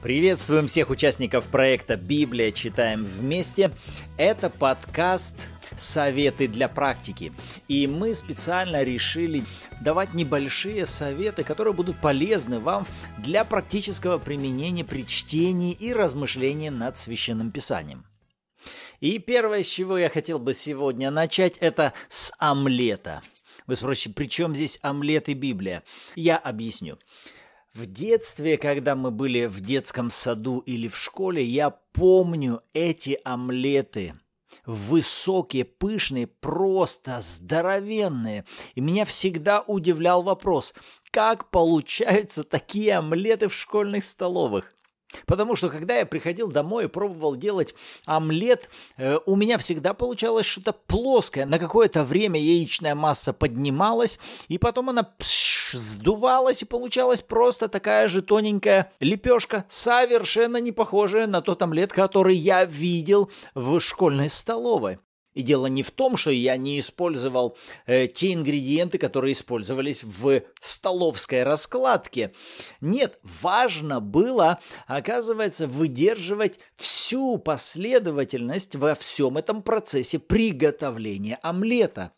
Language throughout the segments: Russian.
Приветствуем всех участников проекта «Библия. Читаем вместе». Это подкаст советы для практики. И мы специально решили давать небольшие советы, которые будут полезны вам для практического применения при чтении и размышлении над Священным Писанием. И первое, с чего я хотел бы сегодня начать, это с омлета. Вы спросите, при чем здесь омлет и Библия? Я объясню. В детстве, когда мы были в детском саду или в школе, я помню эти омлеты. Высокие, пышные, просто здоровенные. И меня всегда удивлял вопрос, как получаются такие омлеты в школьных столовых? Потому что когда я приходил домой и пробовал делать омлет, э, у меня всегда получалось что-то плоское. На какое-то время яичная масса поднималась, и потом она пш, сдувалась, и получалась просто такая же тоненькая лепешка, совершенно не похожая на тот омлет, который я видел в школьной столовой. И дело не в том, что я не использовал э, те ингредиенты, которые использовались в столовской раскладке. Нет, важно было, оказывается, выдерживать всю последовательность во всем этом процессе приготовления омлета.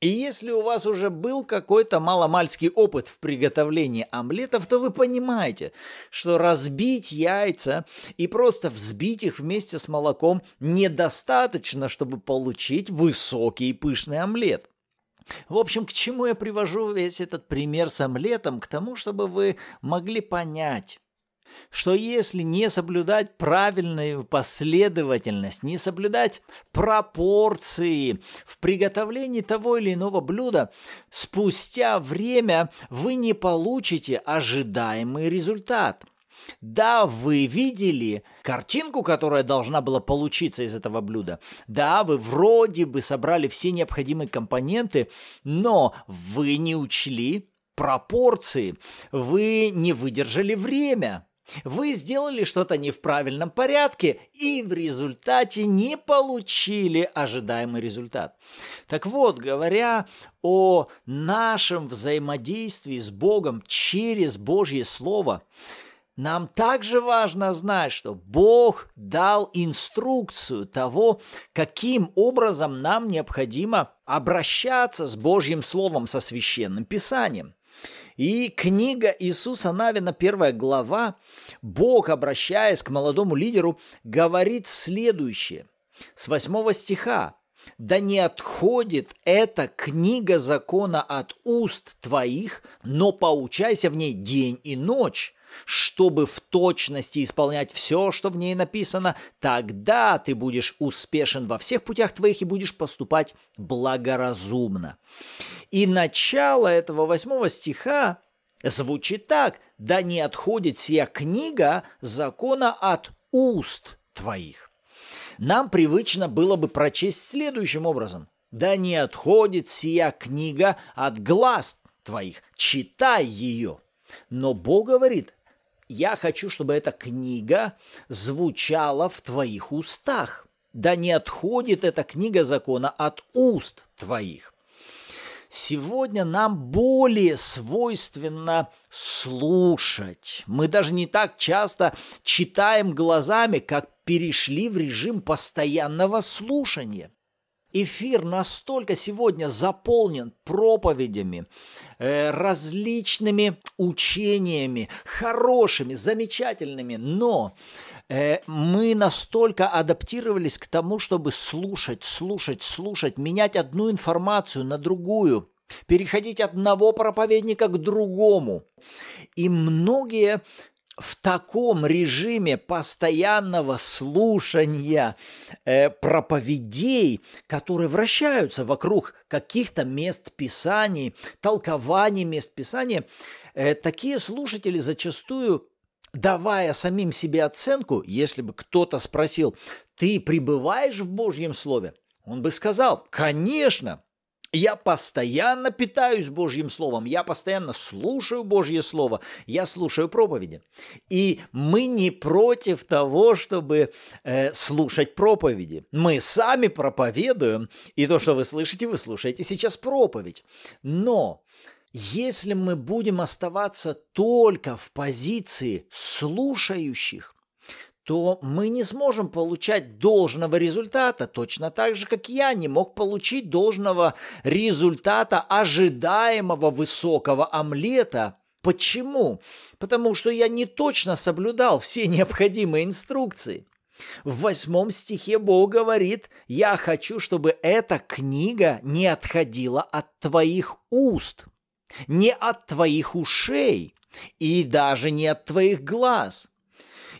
И если у вас уже был какой-то маломальский опыт в приготовлении омлетов, то вы понимаете, что разбить яйца и просто взбить их вместе с молоком недостаточно, чтобы получить высокий и пышный омлет. В общем, к чему я привожу весь этот пример с омлетом? К тому, чтобы вы могли понять, что если не соблюдать правильную последовательность, не соблюдать пропорции в приготовлении того или иного блюда, спустя время вы не получите ожидаемый результат. Да, вы видели картинку, которая должна была получиться из этого блюда. Да, вы вроде бы собрали все необходимые компоненты, но вы не учли пропорции, вы не выдержали время, вы сделали что-то не в правильном порядке и в результате не получили ожидаемый результат. Так вот, говоря о нашем взаимодействии с Богом через Божье Слово, нам также важно знать, что Бог дал инструкцию того, каким образом нам необходимо обращаться с Божьим Словом, со священным Писанием. И книга Иисуса Навина, первая глава, Бог, обращаясь к молодому лидеру, говорит следующее. С восьмого стиха. «Да не отходит эта книга закона от уст твоих, но поучайся в ней день и ночь, чтобы в точности исполнять все, что в ней написано, тогда ты будешь успешен во всех путях твоих и будешь поступать благоразумно. И начало этого восьмого стиха звучит так. «Да не отходит сия книга закона от уст твоих». Нам привычно было бы прочесть следующим образом. «Да не отходит сия книга от глаз твоих, читай ее». Но Бог говорит, я хочу, чтобы эта книга звучала в твоих устах. Да не отходит эта книга закона от уст твоих. Сегодня нам более свойственно слушать. Мы даже не так часто читаем глазами, как перешли в режим постоянного слушания. Эфир настолько сегодня заполнен проповедями, э, различными учениями, хорошими, замечательными, но э, мы настолько адаптировались к тому, чтобы слушать, слушать, слушать, менять одну информацию на другую, переходить от одного проповедника к другому. И многие в таком режиме постоянного слушания э, проповедей, которые вращаются вокруг каких-то мест Писаний, толкований мест Писания, э, такие слушатели зачастую давая самим себе оценку, если бы кто-то спросил, ты пребываешь в Божьем Слове, он бы сказал, конечно, я постоянно питаюсь Божьим Словом, я постоянно слушаю Божье Слово, я слушаю проповеди. И мы не против того, чтобы э, слушать проповеди. Мы сами проповедуем, и то, что вы слышите, вы слушаете сейчас проповедь. Но если мы будем оставаться только в позиции слушающих, то мы не сможем получать должного результата, точно так же, как я не мог получить должного результата ожидаемого высокого омлета. Почему? Потому что я не точно соблюдал все необходимые инструкции. В восьмом стихе Бог говорит, «Я хочу, чтобы эта книга не отходила от твоих уст, не от твоих ушей и даже не от твоих глаз»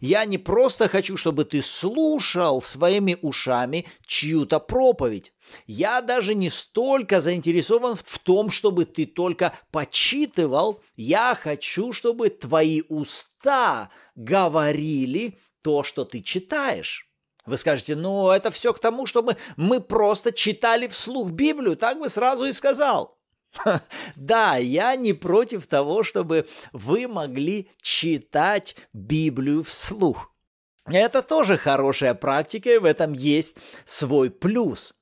Я не просто хочу, чтобы ты слушал своими ушами чью-то проповедь. Я даже не столько заинтересован в том, чтобы ты только почитывал. Я хочу, чтобы твои уста говорили то, что ты читаешь. Вы скажете, ну это все к тому, чтобы мы просто читали вслух Библию, так бы сразу и сказал. Да, я не против того, чтобы вы могли читать Библию вслух. Это тоже хорошая практика, и в этом есть свой плюс.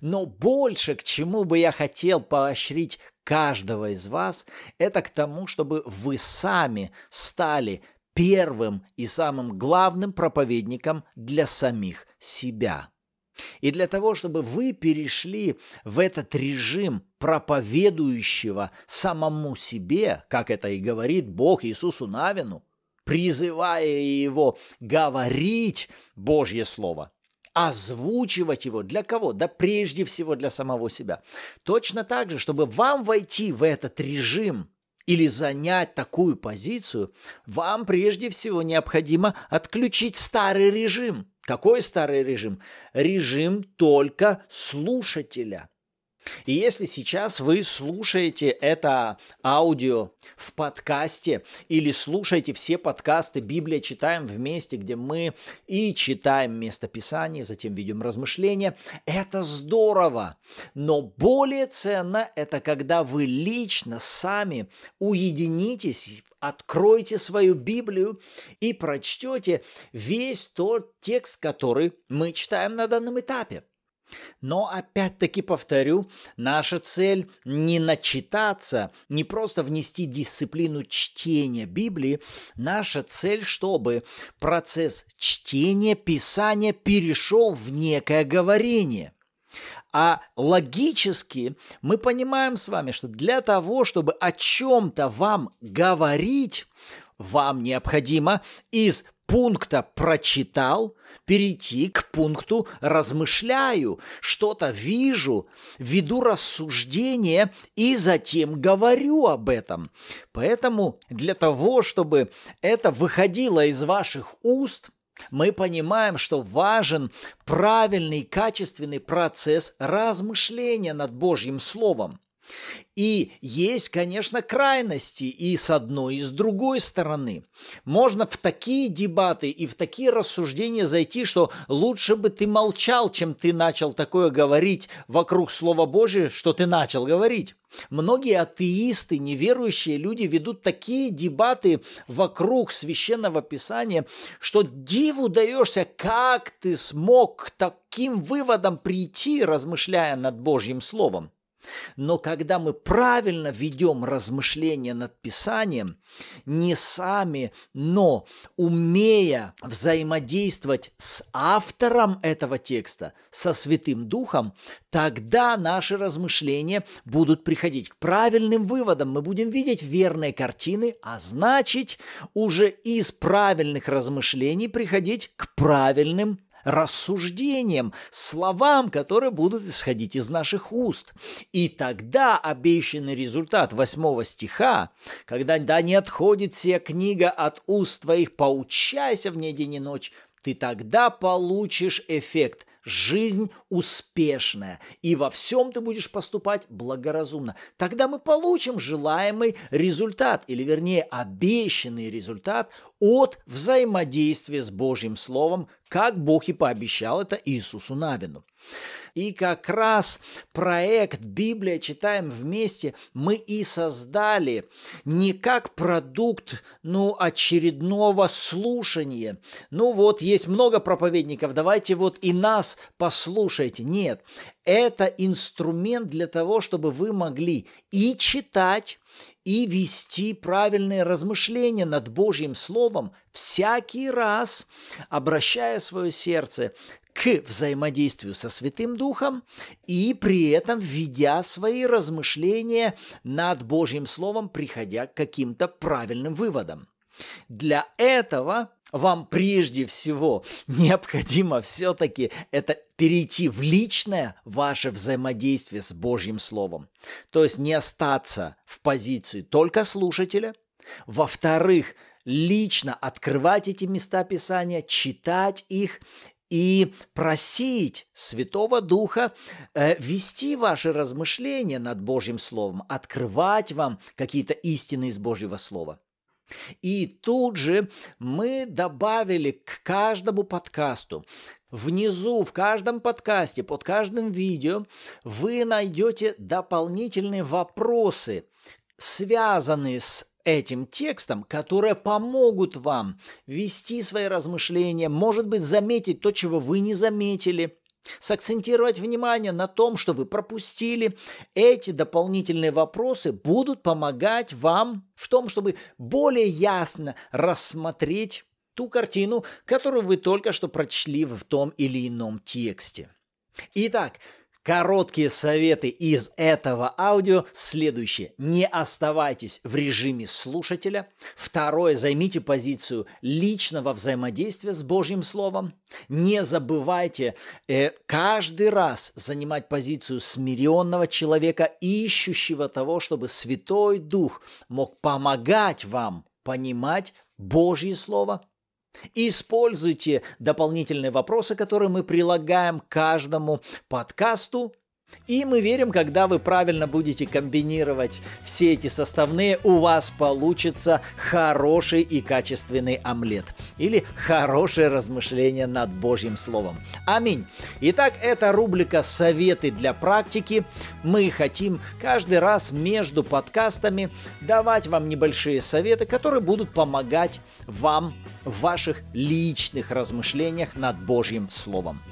Но больше, к чему бы я хотел поощрить каждого из вас, это к тому, чтобы вы сами стали первым и самым главным проповедником для самих себя. И для того, чтобы вы перешли в этот режим проповедующего самому себе, как это и говорит Бог Иисусу Навину, призывая его говорить Божье Слово, озвучивать его для кого? Да прежде всего для самого себя. Точно так же, чтобы вам войти в этот режим или занять такую позицию, вам прежде всего необходимо отключить старый режим – какой старый режим? Режим только слушателя. И если сейчас вы слушаете это аудио в подкасте или слушаете все подкасты «Библия читаем вместе», где мы и читаем местописание, затем видим размышления, это здорово. Но более ценно это когда вы лично сами уединитесь откройте свою Библию и прочтете весь тот текст, который мы читаем на данном этапе. Но опять-таки повторю, наша цель не начитаться, не просто внести дисциплину чтения Библии. Наша цель, чтобы процесс чтения Писания перешел в некое говорение – а логически мы понимаем с вами, что для того, чтобы о чем-то вам говорить, вам необходимо из пункта «прочитал» перейти к пункту «размышляю», что-то вижу, веду рассуждение и затем говорю об этом. Поэтому для того, чтобы это выходило из ваших уст, мы понимаем, что важен правильный, качественный процесс размышления над Божьим Словом. И есть, конечно, крайности и с одной, и с другой стороны. Можно в такие дебаты и в такие рассуждения зайти, что лучше бы ты молчал, чем ты начал такое говорить вокруг Слова Божия, что ты начал говорить. Многие атеисты, неверующие люди ведут такие дебаты вокруг священного писания, что диву даешься, как ты смог к таким выводам прийти, размышляя над Божьим Словом. Но когда мы правильно ведем размышления над Писанием, не сами, но умея взаимодействовать с автором этого текста, со Святым Духом, тогда наши размышления будут приходить к правильным выводам. Мы будем видеть верные картины, а значит уже из правильных размышлений приходить к правильным рассуждениям, словам, которые будут исходить из наших уст. И тогда обещанный результат восьмого стиха, когда «Да не отходит вся книга от уст твоих, поучайся в ней день и ночь», ты тогда получишь эффект жизнь успешная, и во всем ты будешь поступать благоразумно. Тогда мы получим желаемый результат, или вернее обещанный результат от взаимодействия с Божьим Словом, как Бог и пообещал это Иисусу Навину. И как раз проект «Библия. Читаем вместе» мы и создали не как продукт ну, очередного слушания. Ну вот, есть много проповедников, давайте вот и нас послушайте. Нет, это инструмент для того, чтобы вы могли и читать, и вести правильные размышления над Божьим Словом всякий раз, обращая свое сердце к взаимодействию со Святым Духом и при этом ведя свои размышления над Божьим Словом, приходя к каким-то правильным выводам. Для этого вам прежде всего необходимо все-таки это перейти в личное ваше взаимодействие с Божьим Словом. То есть не остаться в позиции только слушателя. Во-вторых, лично открывать эти места Писания, читать их и просить Святого Духа э, вести ваши размышления над Божьим Словом, открывать вам какие-то истины из Божьего Слова. И тут же мы добавили к каждому подкасту, внизу, в каждом подкасте, под каждым видео, вы найдете дополнительные вопросы, связанные с этим текстом, которые помогут вам вести свои размышления, может быть, заметить то, чего вы не заметили – сакцентировать внимание на том, что вы пропустили. Эти дополнительные вопросы будут помогать вам в том, чтобы более ясно рассмотреть ту картину, которую вы только что прочли в том или ином тексте. Итак, Короткие советы из этого аудио следующие. Не оставайтесь в режиме слушателя. Второе, займите позицию личного взаимодействия с Божьим Словом. Не забывайте э, каждый раз занимать позицию смиренного человека, ищущего того, чтобы Святой Дух мог помогать вам понимать Божье Слово Используйте дополнительные вопросы, которые мы прилагаем к каждому подкасту и мы верим, когда вы правильно будете комбинировать все эти составные, у вас получится хороший и качественный омлет. Или хорошее размышление над Божьим Словом. Аминь. Итак, это рубрика «Советы для практики». Мы хотим каждый раз между подкастами давать вам небольшие советы, которые будут помогать вам в ваших личных размышлениях над Божьим Словом.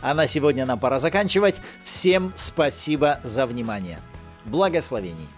А на сегодня нам пора заканчивать. Всем спасибо за внимание. Благословений.